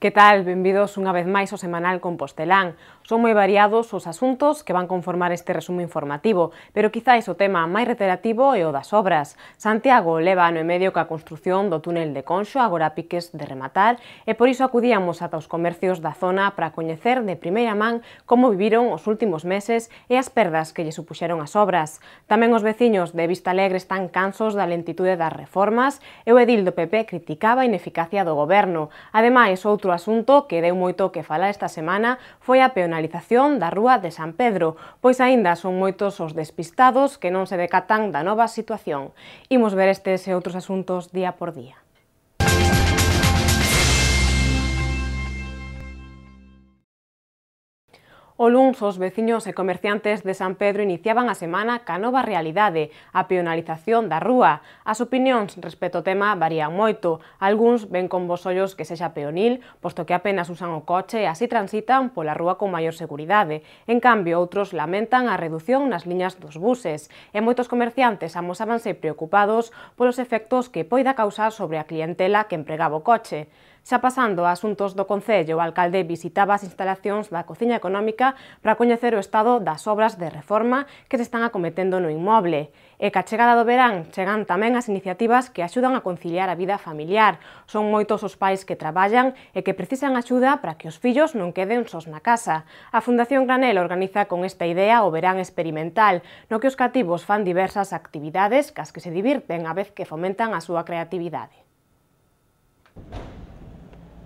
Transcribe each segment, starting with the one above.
Que tal? Benvidos unha vez máis ao Semanal Compostelán. Son moi variados os asuntos que van conformar este resumo informativo, pero quizáis o tema máis reiterativo é o das obras. Santiago leva ano e medio ca construción do túnel de Conxo agora piques de rematar e por iso acudíamos ata os comercios da zona para coñecer de primeira man como viviron os últimos meses e as perdas que lle supuxeron as obras. Tamén os veciños de Vista Alegre están cansos da lentitude das reformas e o edil do PP criticaba a ineficacia do goberno. Ademais, outro Outro asunto que deu moito que falar esta semana foi a peonalización da Rúa de San Pedro, pois aínda son moitos os despistados que non se decatan da nova situación. Imos ver estes e outros asuntos día por día. O luns, os veciños e comerciantes de San Pedro iniciaban a semana ca nova realidade, a peonalización da rúa. As opinións respecto ao tema varían moito. Alguns ven con vos ollos que sexa peonil, posto que apenas usan o coche e así transitan pola rúa con maior seguridade. En cambio, outros lamentan a reducción nas liñas dos buses. E moitos comerciantes amosábanse preocupados polos efectos que poida causar sobre a clientela que empregaba o coche. Xa pasando a asuntos do Concello, o alcalde visitaba as instalacións da Cociña Económica para coñecer o estado das obras de reforma que se están acometendo no inmoble. E ca chegada do verán chegan tamén as iniciativas que axudan a conciliar a vida familiar. Son moitos os pais que traballan e que precisan axuda para que os fillos non queden sós na casa. A Fundación Granel organiza con esta idea o verán experimental, no que os cativos fan diversas actividades cas que se divirten a vez que fomentan a súa creatividade.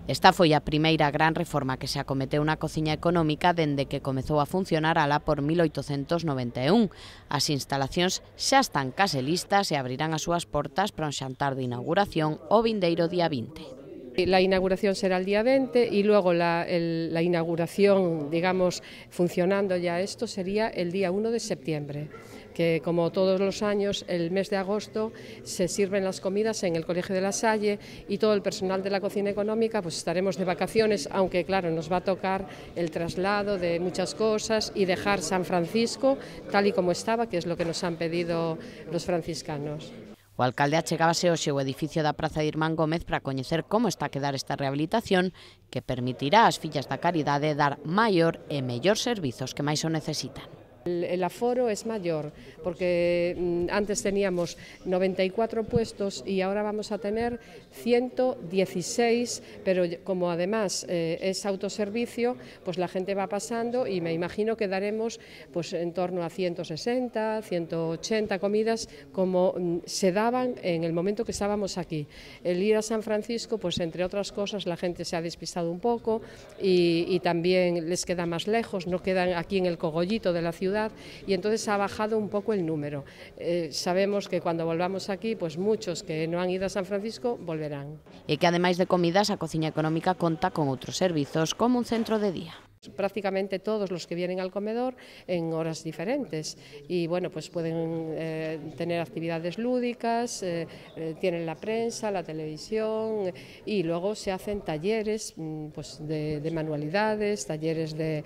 Esta foi a primeira gran reforma que se acometeu na cociña económica dende que comezou a funcionar alá por 1891. As instalacións xa están case listas e abrirán as súas portas para un xantar de inauguración o vindeiro día 20. La inauguración será el día 20 y luego la, el, la, inauguración, digamos, funcionando ya esto sería el día 1 de septiembre. que como todos los años, el mes de agosto se sirven las comidas en el Colegio de la Salle y todo el personal de la cocina económica pues estaremos de vacaciones, aunque claro, nos va a tocar el traslado de muchas cosas y dejar San Francisco tal y como estaba, que es lo que nos han pedido los franciscanos. O alcalde achegábase hoxe o edificio de la Praza de Irmán Gómez para conocer cómo está a quedar esta rehabilitación que permitirá a ás fillas caridad de dar mayor y e mellor servicios que más o necesitan. El, aforo es mayor, porque mm, antes teníamos 94 puestos y ahora vamos a tener 116, pero como además eh, es autoservicio, pues la gente va pasando y me imagino que daremos pues en torno a 160, 180 comidas como mm, se daban en el momento que estábamos aquí. El ir a San Francisco, pues entre otras cosas, la gente se ha despistado un poco y también les queda más lejos, no quedan aquí en el cogollito de la ciudad ciudad y entonces ha bajado un poco el número. Eh, sabemos que cuando volvamos aquí, pues muchos que no han ido a San Francisco volverán. E que ademais de comidas, a cociña económica conta con outros servizos como un centro de día. prácticamente todos los que vienen al comedor en horas diferentes y bueno pues pueden eh, tener actividades lúdicas eh, eh, tienen la prensa la televisión y luego se hacen talleres mm, pues de, manualidades talleres de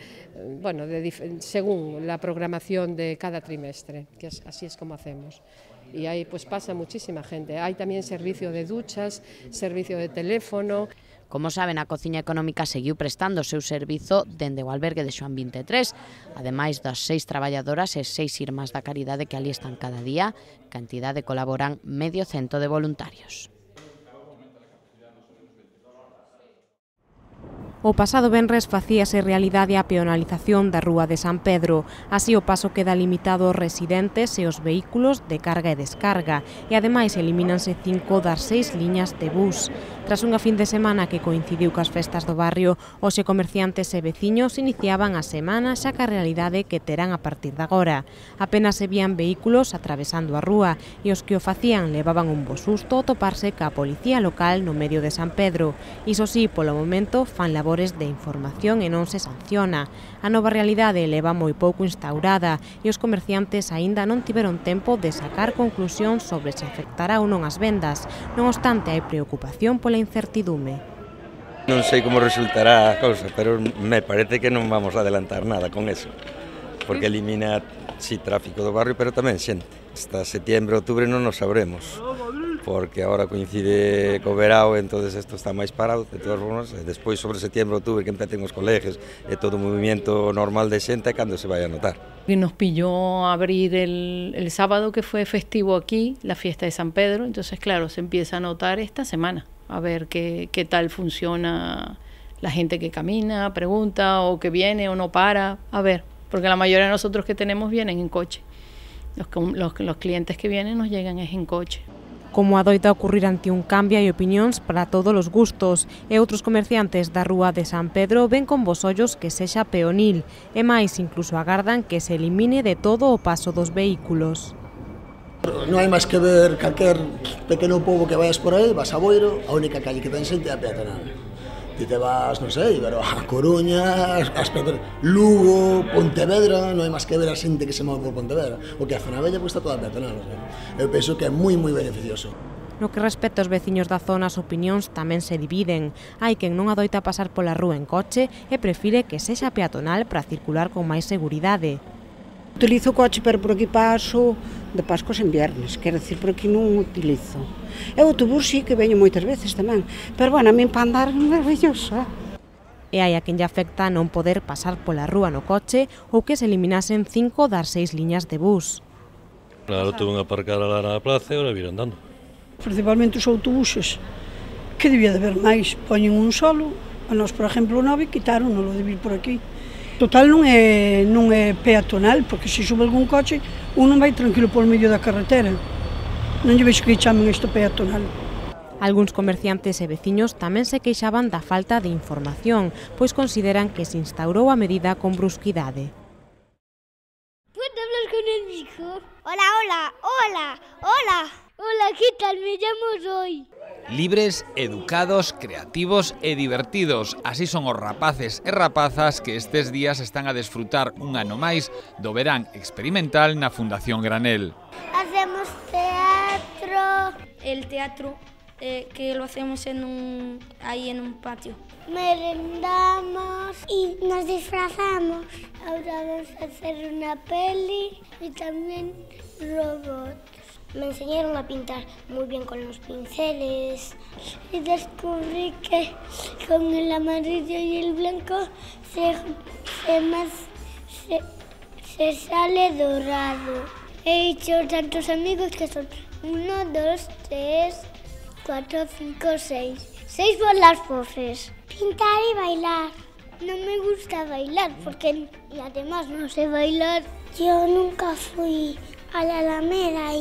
bueno de, según la programación de cada trimestre que así es como hacemos y ahí pues pasa muchísima gente hay también servicio de duchas servicio de teléfono Como saben, a cociña económica seguiu prestando o seu servizo dende o albergue de Xoan 23, ademais das seis traballadoras e seis irmás da caridade que ali están cada día, cantidade colaboran medio cento de voluntarios. O pasado venres facíase realidade a peonalización da Rúa de San Pedro, así o paso queda limitado aos residentes e os vehículos de carga e descarga, e ademais elimínanse cinco das seis liñas de bus. Tras unha fin de semana que coincidiu coas festas do barrio, os comerciantes e veciños iniciaban a semana xa ca realidade que terán a partir de agora. Apenas se vían vehículos atravesando a rúa e os que o facían levaban un bo susto a toparse ca policía local no medio de San Pedro. Iso sí, polo momento, fan labores de información e non se sanciona. A nova realidade leva moi pouco instaurada e os comerciantes aínda non tiveron tempo de sacar conclusión sobre se afectará ou non as vendas. Non obstante, hai preocupación pola incertidumbre. No sé cómo resultará la cosa, pero me parece que no vamos a adelantar nada con eso, porque mm. elimina, sí, tráfico de barrio, pero también siente. Hasta septiembre, octubre no nos sabremos, porque ahora coincide con entonces esto está más parado, de todas formas, Después sobre septiembre, octubre que empiecen los colegios eh, todo movimiento normal de gente, cuando se vaya a notar. Nos pilló abrir el, el sábado que fue festivo aquí, la fiesta de San Pedro, entonces claro, se empieza a notar esta semana a ver qué, tal funciona la gente que camina, pregunta o que viene o no para, a ver, porque la mayoría de nosotros que tenemos vienen en coche. Los, clientes que vienen nos llegan es en coche. Como ha a ocurrir ante un cambio hay opiniones para todos los gustos e otros comerciantes da Rúa de San Pedro ven con bosollos que se echa peonil e más, incluso agardan que se elimine de todo o paso dos vehículos. Non hai máis que ver calquer pequeno povo que vayas por aí, vas a Boiro, a única calle que ten xente é a peatonal. Ti te vas, non sei, pero a Coruña, as Pedro, Lugo, Pontevedra, non hai máis que ver a xente que se move por Pontevedra. O que a zona bella pues, está toda peatonal. O sea. Eu penso que é moi, moi beneficioso. No que respecta aos veciños da zona, as opinións tamén se dividen. Hai quen non adoita pasar pola rúa en coche e prefire que sexa peatonal para circular con máis seguridade. Utilizo o coche, pero por aquí paso de Pascos en viernes, quero dicir, por aquí non utilizo. É o autobús sí que veño moitas veces tamén, pero bueno, a min para andar é maravillosa. E hai a quen lle afecta non poder pasar pola rúa no coche ou que se eliminasen cinco das seis liñas de bus. Claro, tuve a aparcar lá na plaza e ora vir andando. Principalmente os autobuses, que debía de haber máis, poñen un solo, a nos, por exemplo, nove, quitaron, non lo de vir por aquí. Total non é, non é peatonal, porque se sube algún coche, un non vai tranquilo polo medio da carretera. Non lle vexo que chamen isto peatonal. Alguns comerciantes e veciños tamén se queixaban da falta de información, pois consideran que se instaurou a medida con brusquidade. Puedo hablar con el micro? Hola, hola, hola, hola. Hola, ¿qué tal? Me llamo Roy. Libres, educados, creativos e divertidos. Así son os rapaces e rapazas que estes días están a desfrutar un ano máis do verán experimental na Fundación Granel. Hacemos teatro. El teatro eh, que lo hacemos en un, ahí en un patio. Merendamos y nos disfrazamos. Ahora vamos a hacer una peli y también robots. Me enseñaron a pintar muy bien con los pinceles y descubrí que con el amarillo y el blanco se, más, se, sale dorado. He hecho tantos amigos que son 1, 2, 3, cuatro cinco Seis seis por las Pintar y bailar. No me gusta bailar porque y además no sé bailar. Yo nunca fui a la Alameda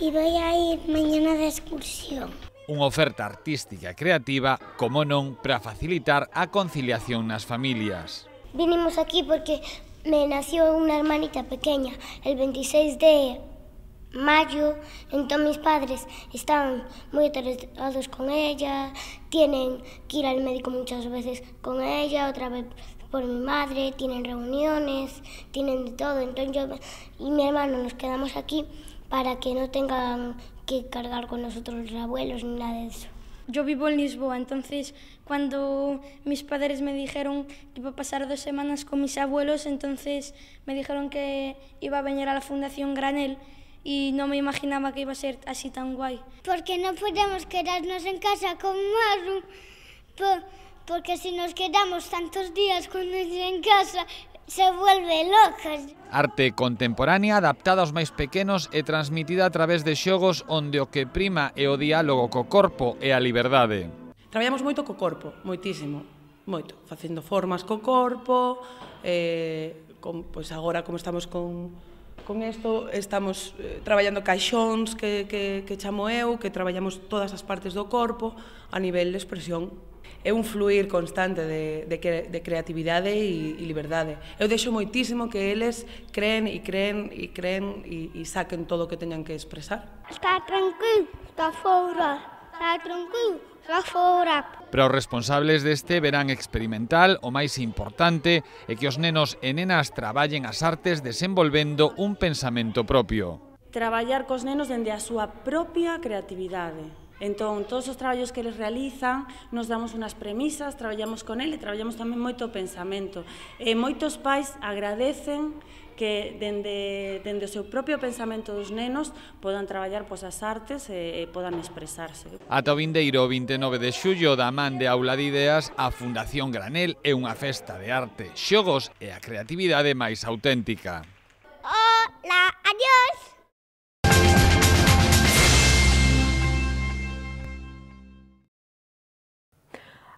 y, voy a ir mañana de excursión. Una oferta artística e creativa, como non, para facilitar a conciliación nas familias. Vinimos aquí porque me nació una hermanita pequeña el 26 de mayo, entonces mis padres están muy aterrados con ella, tienen que ir al médico muchas veces con ella, otra vez por mi madre, tienen reuniones, tienen de todo. Entonces yo y mi hermano nos quedamos aquí para que no tengan que cargar con nosotros los abuelos ni nada de eso. Yo vivo en Lisboa, entonces cuando mis padres me dijeron que iba a pasar dos semanas con mis abuelos, entonces me dijeron que iba a venir a la Fundación Granel y no me imaginaba que iba a ser así tan guay. Porque no podemos quedarnos en casa con Maru. porque se nos quedamos tantos días con en casa se vuelve loca. Arte contemporánea adaptada aos máis pequenos e transmitida a través de xogos onde o que prima é o diálogo co corpo e a liberdade. Traballamos moito co corpo, moitísimo, moito, facendo formas co corpo, eh, con, pois agora como estamos con Con isto estamos eh, traballando caixóns que, que, que chamo eu, que traballamos todas as partes do corpo a nivel de expresión É un fluir constante de, de, de creatividade e, e liberdade. Eu deixo moitísimo que eles creen e creen e creen e, e saquen todo o que teñan que expresar. Está tranquilo, está fora, está tranquilo. Para os responsables deste verán experimental, o máis importante é que os nenos e nenas traballen as artes desenvolvendo un pensamento propio. Traballar cos nenos dende a súa propia creatividade, Entón, todos os traballos que eles realizan, nos damos unhas premisas, traballamos con ele, traballamos tamén moito pensamento. E moitos pais agradecen que dende, dende o seu propio pensamento dos nenos podan traballar pois, as artes e, e podan expresarse. Ata o vindeiro 29 de xullo da man de Aula de Ideas a Fundación Granel é unha festa de arte, xogos e a creatividade máis auténtica. Hola, adiós!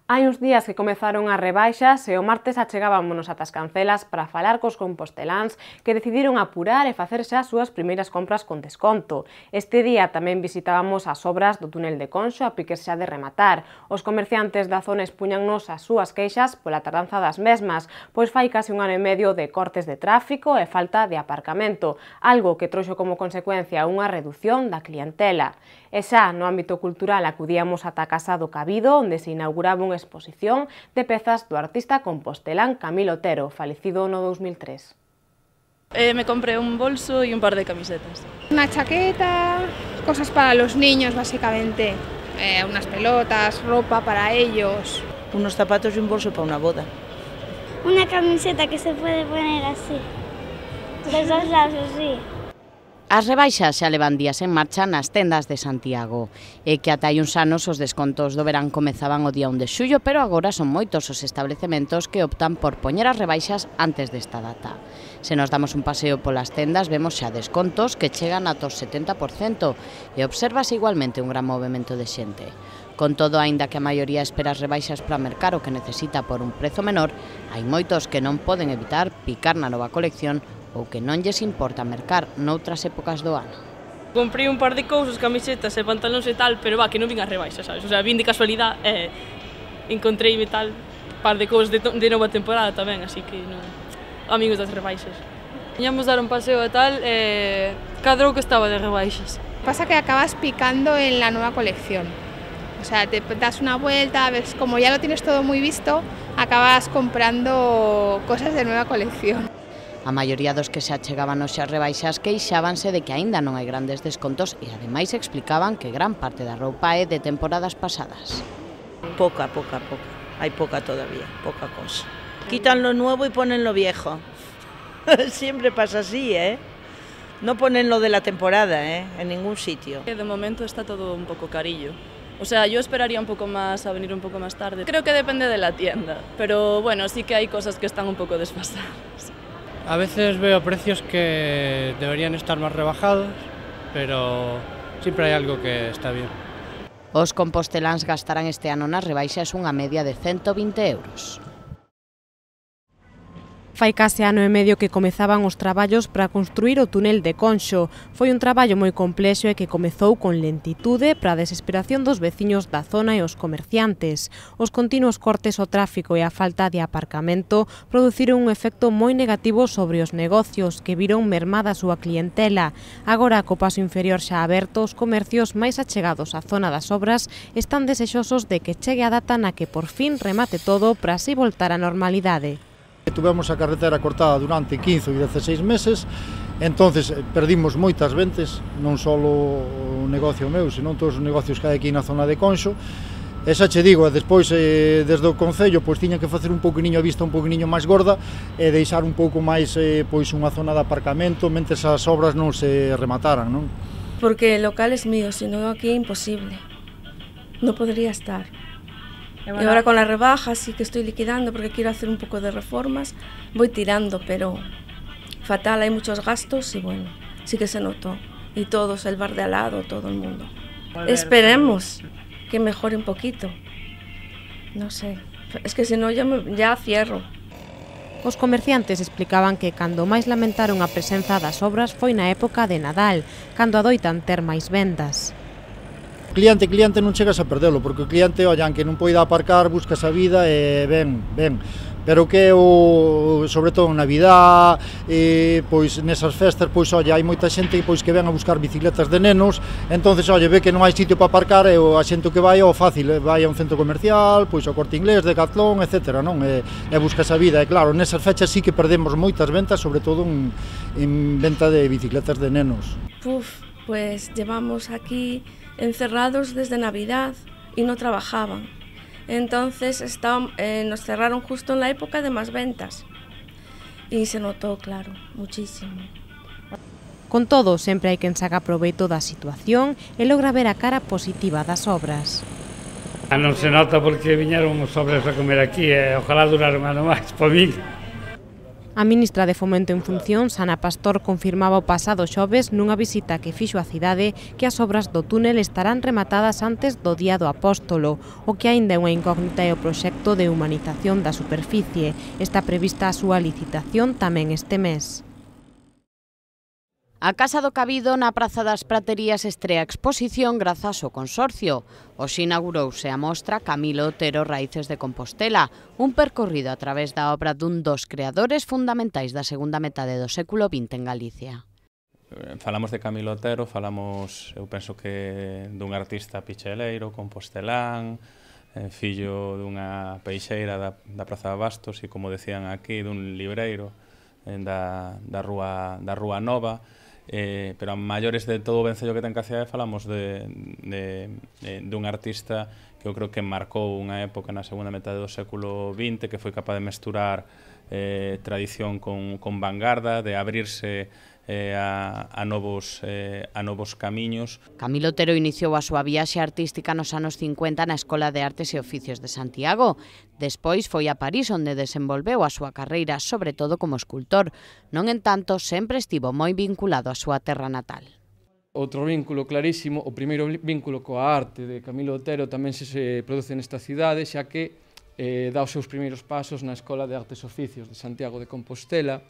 Hai uns días que comezaron as rebaixas e o martes achegábamonos atas cancelas para falar cos composteláns que decidiron apurar e facerse as súas primeiras compras con desconto. Este día tamén visitábamos as obras do túnel de Conxo a piques xa de rematar. Os comerciantes da zona espuñannos as súas queixas pola tardanza das mesmas, pois fai case un ano e medio de cortes de tráfico e falta de aparcamento, algo que trouxo como consecuencia unha reducción da clientela. E xa no ámbito cultural acudíamos ata a Casa do Cabido, onde se inauguraba unha exposición de pezas do artista compostelán Camilo Otero, falecido no 2003. Eh, me compré un bolso y un par de camisetas. Una chaqueta, cosas para los niños básicamente, eh, unas pelotas, ropa para ellos. Unos zapatos y un bolso para una boda. Una camiseta que se puede poner así, de dos lados, sí. As rebaixas xa levan días en marcha nas tendas de Santiago e que ata hai uns anos os descontos do verán comezaban o día 1 de xullo pero agora son moitos os establecementos que optan por poñer as rebaixas antes desta data. Se nos damos un paseo polas tendas vemos xa descontos que chegan ata o 70% e observas igualmente un gran movimento de xente. Con todo, aínda que a maioría espera as rebaixas para mercar o que necesita por un prezo menor, hai moitos que non poden evitar picar na nova colección ou que non lles importa mercar noutras épocas do ano. Comprei un par de cousas, camisetas e pantalóns e tal, pero va, que non vin a rebaixas, sabes? O sea, vin de casualidade e eh, encontrei e tal par de cousas de, de nova temporada tamén, así que non... Amigos das rebaixas. Iñamos dar un paseo e tal, e eh, cadrou que estaba de rebaixas. Pasa que acabas picando en la nova colección. O sea, te das unha vuelta, ves como ya lo tienes todo muy visto, acabas comprando cosas de nueva colección. A maioría dos que se achegaban hoxe as rebaixas queixábanse de que aínda non hai grandes descontos e ademais explicaban que gran parte da roupa é de temporadas pasadas. Poca, poca, poca. Hai poca todavía, poca cosa. Quitan lo nuevo e ponen lo viejo. Siempre pasa así, ¿eh? No ponen lo de la temporada, ¿eh? En ningún sitio. De momento está todo un poco carillo. O sea, yo esperaría un poco más a venir un poco más tarde. Creo que depende de la tienda, pero bueno, sí que hay cosas que están un poco desfasadas. A veces veo precios que deberían estar más rebajados, pero siempre hay algo que está bien. Os composteláns gastarán este ano nas rebaixas unha media de 120 euros. Fai case ano e medio que comezaban os traballos para construir o túnel de Conxo. Foi un traballo moi complexo e que comezou con lentitude para a desesperación dos veciños da zona e os comerciantes. Os continuos cortes ao tráfico e a falta de aparcamento produciron un efecto moi negativo sobre os negocios que viron mermada a súa clientela. Agora, co paso inferior xa aberto, os comercios máis achegados á zona das obras están desexosos de que chegue a data na que por fin remate todo para así voltar á normalidade. Tuvemos a carretera cortada durante 15 ou 16 meses, entonces eh, perdimos moitas ventes, non só o negocio meu, senón todos os negocios que hai aquí na zona de Conxo, E xa che digo, despois eh, desde o Concello pois tiña que facer un poquinho a vista un poquinho máis gorda e deixar un pouco máis eh, pois unha zona de aparcamento mentre as obras non se remataran, non? Porque o local é mío, senón aquí é imposible. Non podría estar. E agora, con la rebaja así que estoy liquidando porque quiero hacer un pouco de reformas, voy tirando, pero fatal, hai moitos gastos e bueno, sí que se notó. Y todos, el bar de al lado, todo el mundo. Ver, Esperemos volver. que mejore un poquito. No sé, es que si no ya, me, ya cierro. Os comerciantes explicaban que cando máis lamentaron a presenza das obras foi na época de Nadal, cando adoitan ter máis vendas cliente, cliente non chegas a perdelo, porque o cliente, ollan, que non poida aparcar, buscas a vida e ben, ben. Pero que o, sobre todo en Navidad, e, pois nesas festas, pois olla, hai moita xente pois que ven a buscar bicicletas de nenos, entonces olla, ve que non hai sitio para aparcar e o xente que vai é o fácil, vai a un centro comercial, pois ao Corte Inglés, de Decathlon, etc, non? E, e buscas a vida, e claro, nesas fechas sí que perdemos moitas ventas, sobre todo en, en venta de bicicletas de nenos. Puf, pues llevamos aquí encerrados desde Navidad y no trabajaban. Entonces estaban, eh, nos cerraron justo en la época de más ventas. Y se notó, claro, muchísimo. Con todo, sempre hai quen saca proveito da situación e logra ver a cara positiva das obras. Ah, non se nota porque viñeron os obras a comer aquí e eh, ojalá durar un ano máis, por mí. A ministra de Fomento en Función, Ana Pastor, confirmaba o pasado xoves nunha visita que fixo a cidade que as obras do túnel estarán rematadas antes do Día do Apóstolo, o que aínda é unha incógnita e o proxecto de humanización da superficie. Está prevista a súa licitación tamén este mes. A Casa do Cabido na Praza das Praterías estrea a exposición grazas ao consorcio. Os inaugurouse a mostra Camilo Otero Raíces de Compostela, un percorrido a través da obra dun dos creadores fundamentais da segunda metade do século XX en Galicia. Eh, falamos de Camilo Otero, falamos, eu penso que dun artista picheleiro, compostelán, eh, fillo dunha peixeira da, da Praza de Bastos e, como decían aquí, dun libreiro eh, da, da, Rúa, da Rúa Nova, Eh, pero a maiores de todo o vencello que ten Caciae falamos de, de, de, dun artista que eu creo que marcou unha época na segunda metade do século XX que foi capaz de mesturar eh, tradición con, con vanguarda, de abrirse eh, a, a, novos, eh, a novos camiños. Camilo Otero iniciou a súa viaxe artística nos anos 50 na Escola de Artes e Oficios de Santiago. Despois foi a París onde desenvolveu a súa carreira, sobre todo como escultor. Non en tanto, sempre estivo moi vinculado á súa terra natal. Outro vínculo clarísimo, o primeiro vínculo coa arte de Camilo Otero tamén se, se produce nesta cidade, xa que eh, dá os seus primeiros pasos na Escola de Artes e Oficios de Santiago de Compostela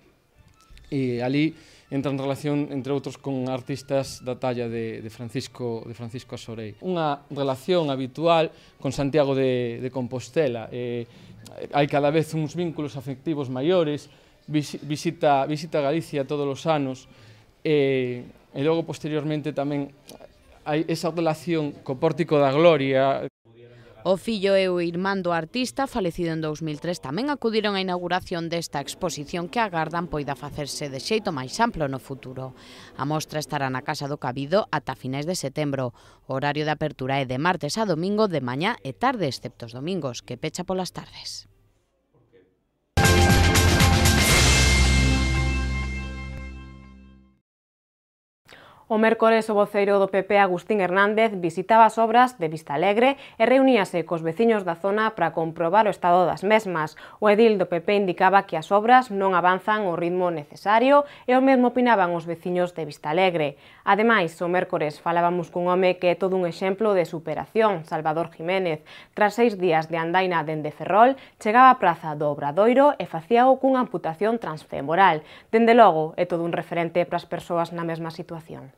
e ali entra en relación, entre outros, con artistas da talla de, de, Francisco, de Francisco Asorei. Unha relación habitual con Santiago de, de Compostela. Eh, hai cada vez uns vínculos afectivos maiores, visita, visita Galicia todos os anos, e, eh, e logo posteriormente tamén hai esa relación co Pórtico da Gloria, O fillo e o irmán do artista, falecido en 2003, tamén acudiron á inauguración desta exposición que agardan poida facerse de xeito máis amplo no futuro. A mostra estará na Casa do Cabido ata finais de setembro. O horario de apertura é de martes a domingo de mañá e tarde, excepto os domingos, que pecha polas tardes. O mércores o voceiro do PP Agustín Hernández visitaba as obras de Vista Alegre e reuníase cos veciños da zona para comprobar o estado das mesmas. O edil do PP indicaba que as obras non avanzan ao ritmo necesario e o mesmo opinaban os veciños de Vista Alegre. Ademais, o mércores falábamos cun home que é todo un exemplo de superación, Salvador Jiménez. Tras seis días de andaina dende Ferrol, chegaba á praza do Obradoiro e facíao cunha amputación transfemoral. Dende logo, é todo un referente para as persoas na mesma situación.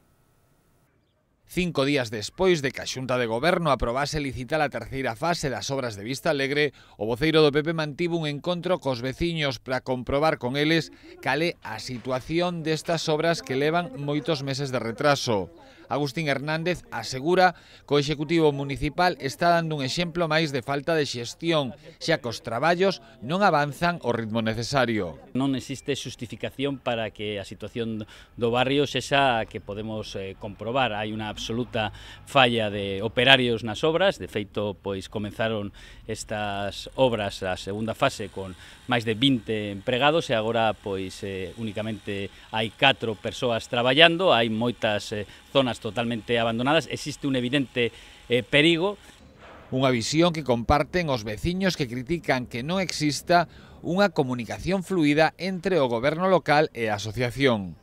Cinco días despois de que a Xunta de Goberno aprobase licitar a terceira fase das obras de Vista Alegre, o voceiro do PP mantivo un encontro cos veciños para comprobar con eles cal é a situación destas obras que levan moitos meses de retraso. Agustín Hernández asegura que o Executivo Municipal está dando un exemplo máis de falta de xestión, xa que os traballos non avanzan o ritmo necesario. Non existe justificación para que a situación do barrio sexa que podemos eh, comprobar. Hai unha absoluta falla de operarios nas obras, de feito, pois comenzaron estas obras a segunda fase con máis de 20 empregados e agora pois eh, únicamente hai 4 persoas traballando, hai moitas eh, zonas totalmente abandonadas. Existe un evidente eh, perigo. Una visión que comparten los vecinos que critican que no exista una comunicación fluida entre el gobierno local e asociación.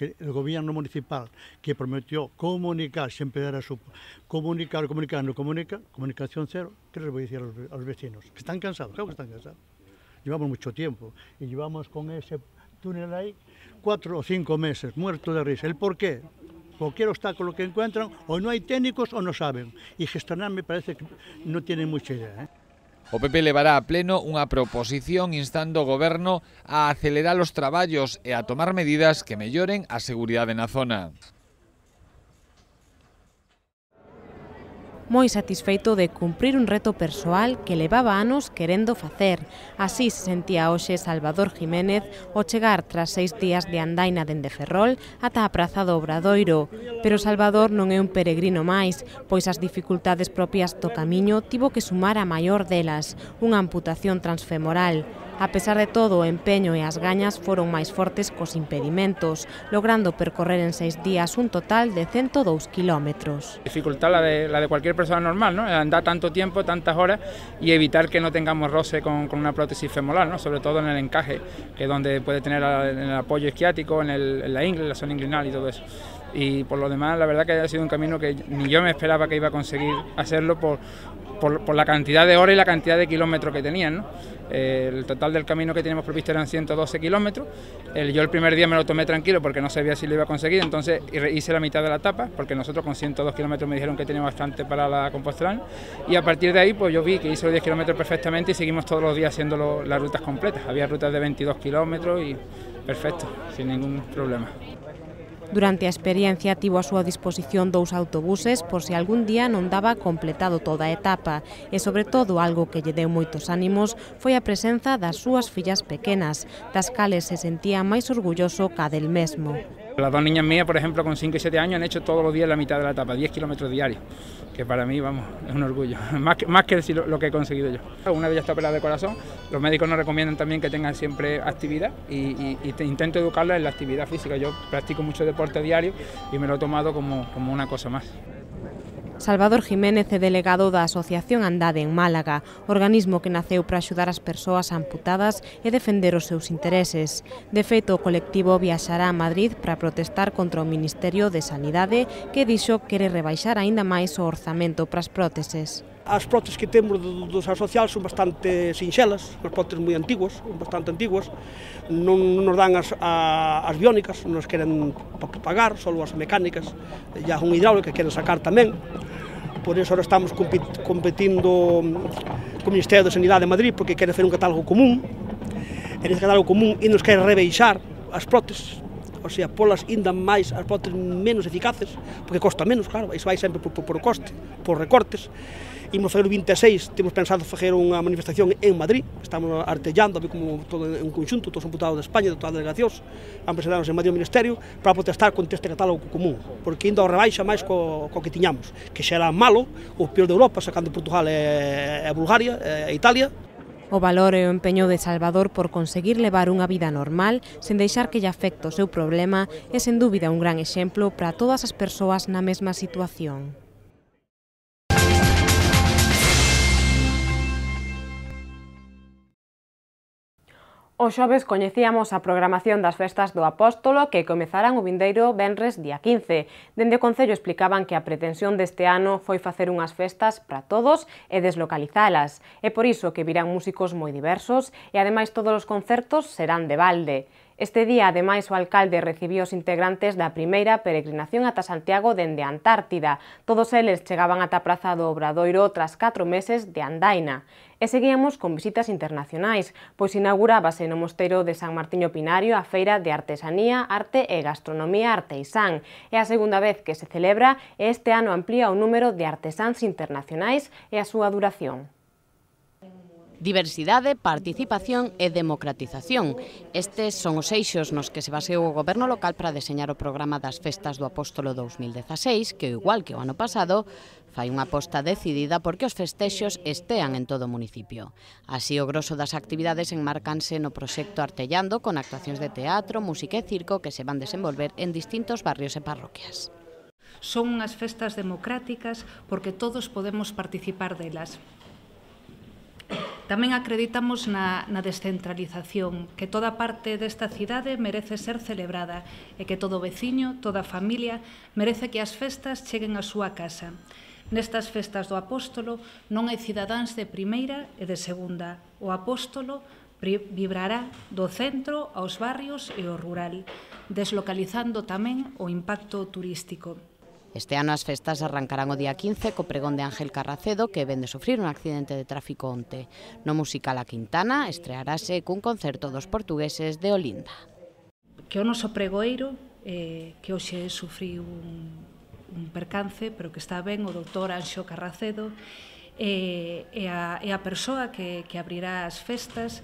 El gobierno municipal que prometió comunicar, siempre dará su comunicar, comunicar, no comunica, comunicación cero, ¿qué les voy a decir a los, vecinos? Que están cansados, claro que están cansados. Llevamos mucho tiempo y llevamos con ese túnel ahí cuatro o cinco meses, muerto de risa. ¿El por qué? cualquier obstáculo que encuentran, o non hai técnicos ou no saben. E gestionar me parece que non tienen mucha idea. Eh? O PP levará a pleno unha proposición instando o goberno a acelerar os traballos e a tomar medidas que melloren a seguridade na zona. moi satisfeito de cumprir un reto persoal que levaba anos querendo facer. Así se sentía hoxe Salvador Jiménez ao chegar tras seis días de andaina dende Ferrol ata a Praza do Obradoiro. Pero Salvador non é un peregrino máis, pois as dificultades propias do camiño tivo que sumar a maior delas, unha amputación transfemoral. A pesar de todo, empeño y asgañas... ...fueron más fuertes que impedimentos, logrando percorrer en seis días un total de 102 kilómetros. Dificultad la de, la de cualquier persona normal, ¿no? andar tanto tiempo, tantas horas y evitar que no tengamos roce con, una prótesis femoral, ¿no? sobre todo en el encaje, que donde puede tener el apoyo esquiático, en, la ingle, la zona inclinal y todo eso y por lo demás la verdad que ha sido un camino que ni yo me esperaba que iba a conseguir hacerlo por, la cantidad de horas y la cantidad de kilómetros que tenían. ¿no? El total del camino que teníamos previsto eran 112 kilómetros. yo el primer día me lo tomé tranquilo porque no sabía si lo iba a conseguir, entonces hice la mitad de la etapa, porque nosotros con 102 kilómetros me dijeron que tenía bastante para la Compostela. Y a partir de ahí, pues yo vi que hice los 10 kilómetros perfectamente y seguimos todos los días haciendo las rutas completas. Había rutas de 22 kilómetros y perfecto, sin ningún problema. Durante a experiencia tivo a súa disposición dous autobuses por se algún día non daba completado toda a etapa e sobre todo algo que lle deu moitos ánimos foi a presenza das súas fillas pequenas, das cales se sentía máis orgulloso cada el mesmo. Las dos niñas mías, por ejemplo, con 5 y 7 años, han hecho todos los días la mitad de la etapa, 10 kilómetros diarios, que para mí, vamos, es un orgullo, más que, más que lo que he conseguido yo. Una de ellas está pelada de corazón, los médicos nos recomiendan también que tengan siempre actividad y, intento educarla en la actividad física. Yo practico mucho deporte diario y me lo he tomado como, como una cosa más. Salvador Jiménez é delegado da Asociación Andade en Málaga, organismo que naceu para axudar as persoas amputadas e defender os seus intereses. De feito, o colectivo viaxará a Madrid para protestar contra o Ministerio de Sanidade que dixo quere rebaixar aínda máis o orzamento para as próteses. As próteses que temos do, do Social son bastante sinxelas, as próteses moi antiguas, bastante antiguas, non nos dan as, a, as biónicas, non nos queren pagar, só as mecánicas, e eh, as un hidráulica queren sacar tamén, por iso ahora estamos competindo mm, co Ministerio de Sanidade de Madrid porque quere fer un catálogo común, e nese catálogo común e nos quere rebeixar as próteses, o sea, polas ainda máis, as potes menos eficaces, porque costa menos, claro, iso vai sempre por, por, por coste, por recortes. Imos facer o 26, temos pensado facer unha manifestación en Madrid, estamos artellando, como todo en conxunto, todos os deputados de España, todas as delegacións, han presentado en Madrid o Ministerio para protestar contra este catálogo común, porque ainda o rebaixa máis co, co que tiñamos, que xa era malo, o peor de Europa, sacando Portugal e, e Bulgaria e Italia, O valor e o empeño de Salvador por conseguir levar unha vida normal sen deixar que lle afecte o seu problema é sen dúbida un gran exemplo para todas as persoas na mesma situación. O xoves coñecíamos a programación das festas do Apóstolo que comezarán o vindeiro Benres día 15. Dende o Concello explicaban que a pretensión deste ano foi facer unhas festas para todos e deslocalizalas. É por iso que virán músicos moi diversos e ademais todos os concertos serán de balde. Este día, ademais, o alcalde recibiu os integrantes da primeira peregrinación ata Santiago dende Antártida. Todos eles chegaban ata a Praza do Obradoiro tras 4 meses de andaina. E seguíamos con visitas internacionais, pois inaugurábase no Mosteiro de San Martiño Pinario a Feira de Artesanía, Arte e Gastronomía Arteisán. E a segunda vez que se celebra este ano amplía o número de artesáns internacionais e a súa duración. Diversidade, participación e democratización. Estes son os eixos nos que se baseou o goberno local para deseñar o programa das Festas do Apóstolo 2016, que, igual que o ano pasado, fai unha aposta decidida porque os festexos estean en todo o municipio. Así, o grosso das actividades enmarcanse no proxecto Artellando con actuacións de teatro, música e circo que se van desenvolver en distintos barrios e parroquias. Son unhas festas democráticas porque todos podemos participar delas. Tamén acreditamos na, na descentralización, que toda parte desta cidade merece ser celebrada e que todo veciño, toda familia, merece que as festas cheguen á súa casa. Nestas festas do apóstolo non hai cidadáns de primeira e de segunda. O apóstolo vibrará do centro aos barrios e ao rural, deslocalizando tamén o impacto turístico. Este ano as festas arrancarán o día 15 co pregón de Ángel Carracedo que vende sufrir un accidente de tráfico onte. No musical a Quintana estrearase cun concerto dos portugueses de Olinda. Que o noso pregoeiro eh, que hoxe sufriu un, un percance, pero que está ben o doutor Anxo Carracedo eh, a, e a persoa que, que abrirá as festas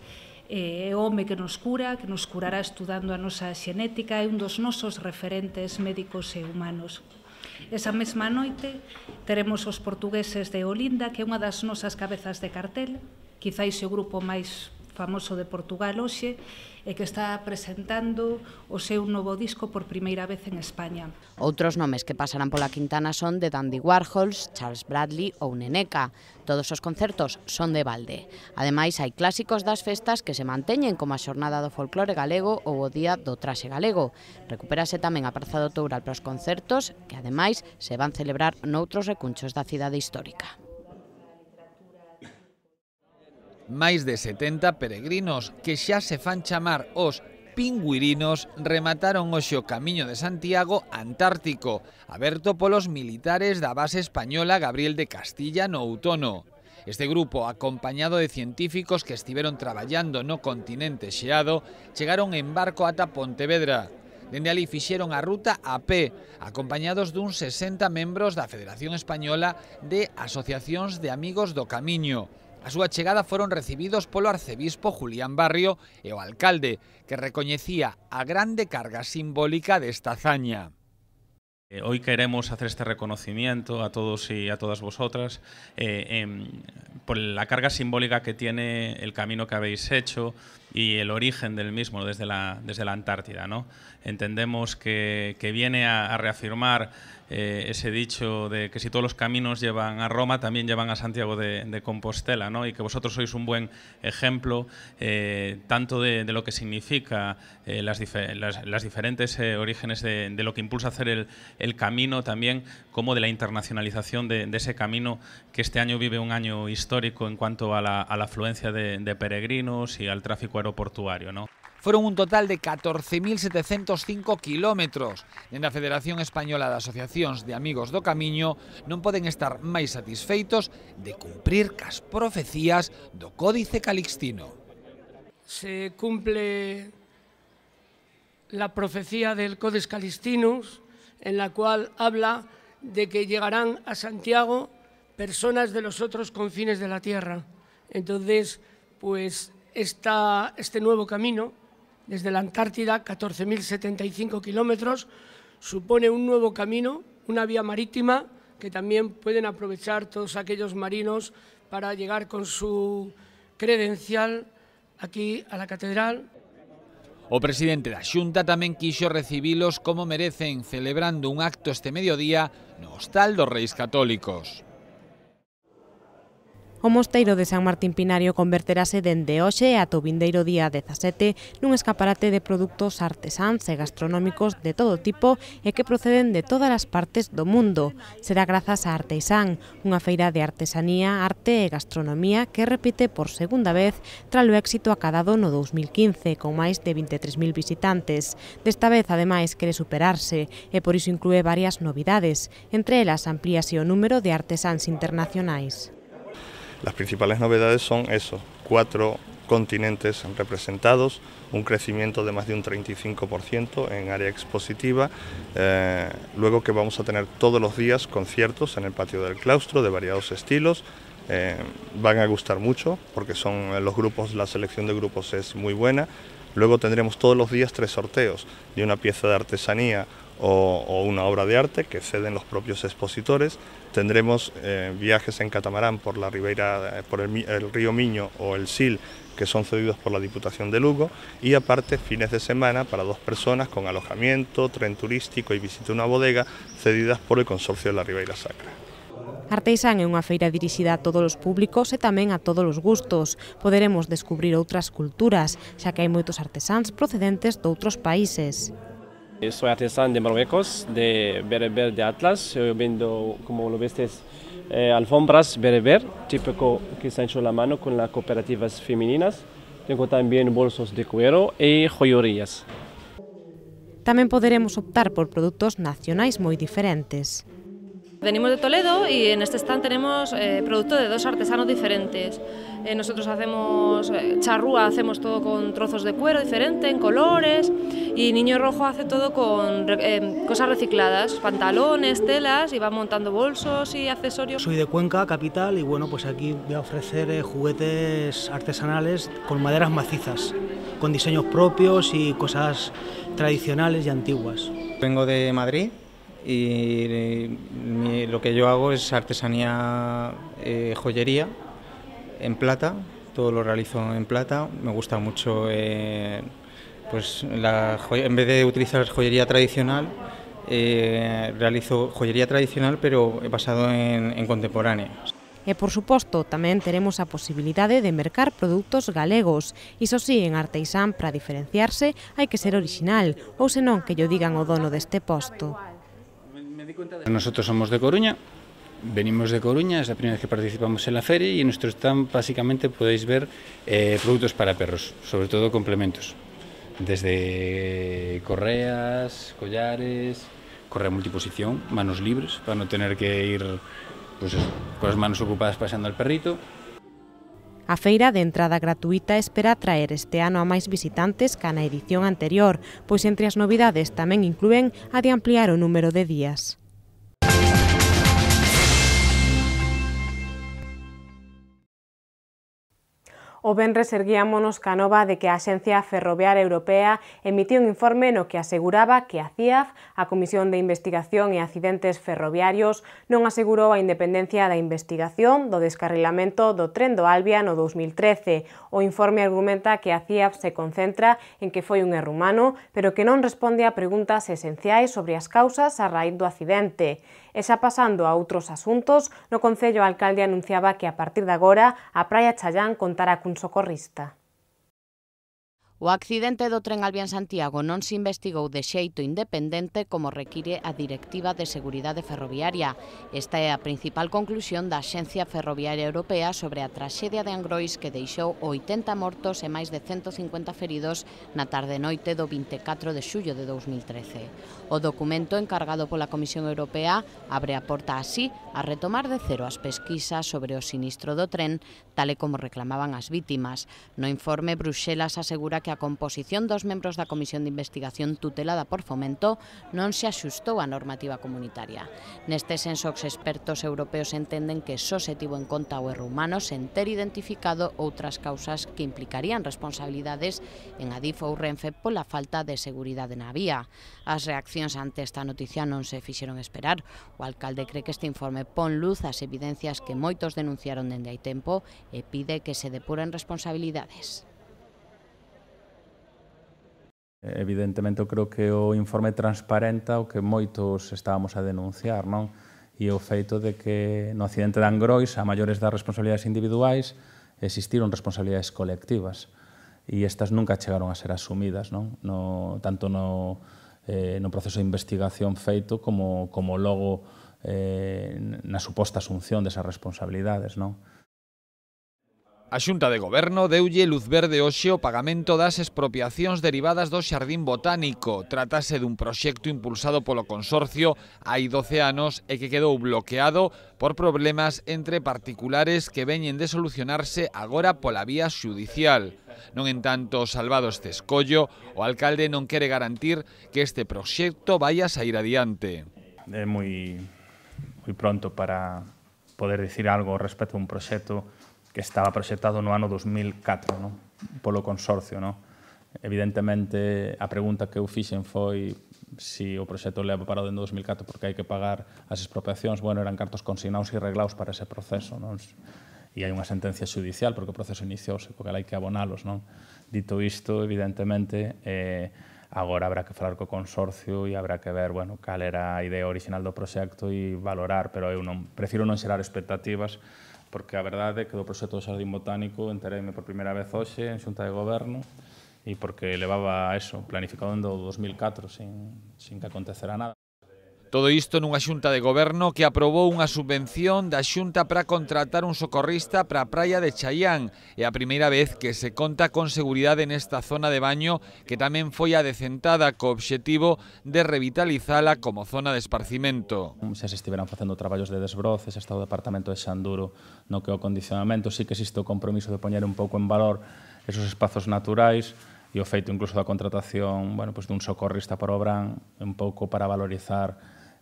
eh, é o home que nos cura, que nos curará estudando a nosa xenética, é un dos nosos referentes médicos e humanos. Esa mesma noite teremos os portugueses de Olinda, que é unha das nosas cabezas de cartel, quizáis o grupo máis famoso de Portugal hoxe, e que está presentando o seu novo disco por primeira vez en España. Outros nomes que pasarán pola Quintana son de Dandy Warhols, Charles Bradley ou Neneca. Todos os concertos son de balde. Ademais, hai clásicos das festas que se manteñen como a xornada do folclore galego ou o día do traxe galego. Recuperase tamén a Praza do Toural para os concertos que, ademais, se van celebrar noutros recunchos da cidade histórica. Máis de 70 peregrinos que xa se fan chamar os pingüirinos remataron hoxe o Camiño de Santiago Antártico, aberto polos militares da base española Gabriel de Castilla no outono. Este grupo, acompañado de científicos que estiveron traballando no continente xeado, chegaron en barco ata Pontevedra. Dende ali fixeron a ruta a pé, acompañados dun 60 membros da Federación Española de Asociacións de Amigos do Camiño, A su chegada fueron recibidos por el arcebispo Julián Barrio el alcalde, que reconocía a grande carga simbólica esta hazaña. Eh, hoy queremos hacer este reconocimiento a todos y a todas vosotras eh, em, por la carga simbólica que tiene el camino que habéis hecho y el origen del mismo desde la, desde la Antártida. ¿no? Entendemos que, viene a reafirmar eh, ese dicho de que si todos los caminos llevan a Roma, también llevan a Santiago de, Compostela, ¿no? Y que vosotros sois un buen ejemplo eh, tanto de, lo que significa eh, las, diferentes orígenes de, lo que impulsa hacer el, camino también, como de la internacionalización de, ese camino que este año vive un año histórico en cuanto a la, a la afluencia de peregrinos y al tráfico aeroportuario, ¿no? fueron un total de 14.705 kilómetros. Dende a Federación Española de Asociacións de Amigos do Camiño non poden estar máis satisfeitos de cumprir cas profecías do Códice Calixtino. Se cumple la profecía del Codex Calixtinus, en la cual habla de que llegarán a Santiago personas de los otros confines de la tierra. Entonces, pues esta, este nuevo camino desde la Antártida, 14.075 kilómetros, supone un nuevo camino, una vía marítima que también pueden aprovechar todos aquellos marinos para llegar con su credencial aquí a la catedral. O presidente da Xunta tamén quixo recibilos como merecen, celebrando un acto este mediodía no Hostal dos Reis Católicos. O mosteiro de San Martín Pinario converterase dende hoxe a vindeiro día 17 nun escaparate de produtos artesáns e gastronómicos de todo tipo e que proceden de todas as partes do mundo. Será grazas a Artesán, unha feira de artesanía, arte e gastronomía que repite por segunda vez tras o éxito acadado no 2015 con máis de 23.000 visitantes. Desta vez, ademais, quere superarse e por iso inclúe varias novidades, entre elas amplíase o número de artesáns internacionais. Las principales novedades son eso, cuatro continentes representados, un crecimiento de más de un 35% en área expositiva, eh, luego que vamos a tener todos los días conciertos en el patio del claustro de variados estilos, eh, van a gustar mucho porque son eh, los grupos, la selección de grupos es muy buena, luego tendremos todos los días tres sorteos de una pieza de artesanía o, o una obra de arte que ceden los propios expositores. Tendremos eh, viajes en catamarán por la ribera, eh, por el, el río Miño o el Sil que son cedidos por la Diputación de Lugo y aparte fines de semana para dos personas con alojamiento, tren turístico e visita a unha bodega cedidas por el Consorcio de la Ribeira Sacra. Arteisán é unha feira dirixida a todos os públicos e tamén a todos os gustos. Poderemos descubrir outras culturas, xa que hai moitos artesáns procedentes doutros países. Eh, soy artesano de Marruecos, de bereber de Atlas. Eh, yo vendo, como lo ves, eh, alfombras bereber, típico que se han hecho la mano con las cooperativas femeninas. Tengo también bolsos de cuero y joyerías. También podremos optar por productos nacionales muy diferentes. Venimos de Toledo y en este stand tenemos eh, producto de dos artesanos diferentes. Eh, nosotros hacemos eh, charrúa, hacemos todo con trozos de cuero diferente, en colores, y Niño Rojo hace todo con eh, cosas recicladas, pantalones, telas, y va montando bolsos y accesorios. Soy de Cuenca, capital, y bueno, pues aquí voy a ofrecer juguetes artesanales con maderas macizas, con diseños propios y cosas tradicionales y antiguas. Vengo de Madrid y lo que yo hago es artesanía eh, joyería en plata, todo lo realizo en plata, me gusta mucho, eh, pues en vez de utilizar joyería tradicional, eh, realizo joyería tradicional pero basado en, en contemporánea. E, por supuesto, también tenemos la posibilidad de mercar productos galegos. Y eso sí, en Arteixán, para diferenciarse, hay que ser original, ou senón que yo digan o dono este posto. Nosotros somos de Coruña, venimos de Coruña, es la primera vez que participamos en la feria y en nuestro stand básicamente podéis ver eh, productos para perros, sobre todo complementos, desde correas, collares, correa multiposición, manos libres, para no tener que ir pues con las manos ocupadas paseando al perrito, A feira de entrada gratuita espera atraer este ano a máis visitantes ca na edición anterior, pois entre as novidades tamén incluen a de ampliar o número de días. O Benres erguíamonos ca nova de que a Axencia Ferroviaria Europea emitiu un informe no que aseguraba que a CIAF, a Comisión de Investigación e Accidentes Ferroviarios, non asegurou a independencia da investigación do descarrilamento do tren do Albia no 2013. O informe argumenta que a CIAF se concentra en que foi un erro humano, pero que non responde a preguntas esenciais sobre as causas a raíz do accidente. E xa pasando a outros asuntos, no Concello a alcalde anunciaba que a partir de agora a Praia Chayán contará cun socorrista. O accidente do tren Albián Santiago non se investigou de xeito independente como require a Directiva de Seguridade Ferroviaria. Esta é a principal conclusión da Axencia Ferroviaria Europea sobre a traxedia de Angrois que deixou 80 mortos e máis de 150 feridos na tarde noite do 24 de xullo de 2013. O documento encargado pola Comisión Europea abre a porta así a retomar de cero as pesquisas sobre o sinistro do tren, tal e como reclamaban as vítimas. No informe, Bruxelas asegura que a composición dos membros da Comisión de Investigación tutelada por Fomento non se axustou á normativa comunitaria. Neste senso, os expertos europeos entenden que só se tivo en conta o erro humano sen ter identificado outras causas que implicarían responsabilidades en Adif ou Renfe pola falta de seguridade na vía. As reaccións ante esta noticia non se fixeron esperar. O alcalde cree que este informe pon luz ás evidencias que moitos denunciaron dende hai tempo e pide que se depuren responsabilidades. Evidentemente, eu creo que o informe transparenta o que moitos estábamos a denunciar, non? E o feito de que no accidente de Angrois, a maiores das responsabilidades individuais, existiron responsabilidades colectivas e estas nunca chegaron a ser asumidas, non? No, tanto no, eh, no proceso de investigación feito como, como logo eh, na suposta asunción desas responsabilidades, non? A Xunta de Goberno deulle luz verde hoxe o pagamento das expropiacións derivadas do Xardín Botánico. Tratase dun proxecto impulsado polo consorcio hai 12 anos e que quedou bloqueado por problemas entre particulares que veñen de solucionarse agora pola vía xudicial. Non entanto, salvado este escollo, o alcalde non quere garantir que este proxecto vai a sair adiante. É moi, moi pronto para poder dicir algo respecto a un proxecto que estaba proxectado no ano 2004, no? polo consorcio. No? Evidentemente, a pregunta que eu fixen foi se si o proxecto ha parado en 2004 porque hai que pagar as expropiacións, bueno, eran cartos consignados e reglaos para ese proceso, non? E hai unha sentencia judicial porque o proceso iniciouse, porque hai que abonalos, non? Dito isto, evidentemente, eh, agora habrá que falar co consorcio e habrá que ver, bueno, cal era a idea original do proxecto e valorar, pero eu non prefiro non xerar expectativas porque a verdade é que do proxecto do Xardín Botánico entereime por primeira vez hoxe en xunta de goberno e porque levaba eso, planificado en 2004 sin, sin que acontecerá nada. Todo isto nunha xunta de goberno que aprobou unha subvención da xunta para contratar un socorrista para a praia de Chaián. É a primeira vez que se conta con seguridade nesta zona de baño que tamén foi adecentada co obxectivo de revitalizala como zona de esparcimento. Xa se estiveran facendo traballos de desbroces hasta o departamento de Xanduro no que o condicionamento sí que existe o compromiso de poñer un pouco en valor esos espazos naturais, e o feito incluso da contratación bueno, pues dun socorrista para o un pouco para valorizar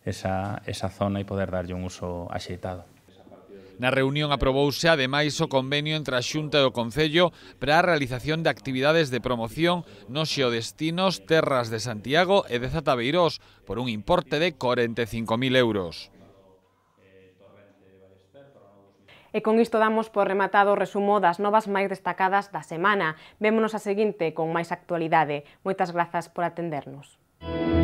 esa, esa zona e poder darlle un uso axeitado. Na reunión aprobouse ademais o convenio entre a Xunta e o Concello para a realización de actividades de promoción nos xeodestinos Terras de Santiago e de Zatabeirós por un importe de 45.000 euros. E con isto damos por rematado o resumo das novas máis destacadas da semana. Vémonos a seguinte con máis actualidade. Moitas grazas por atendernos. Música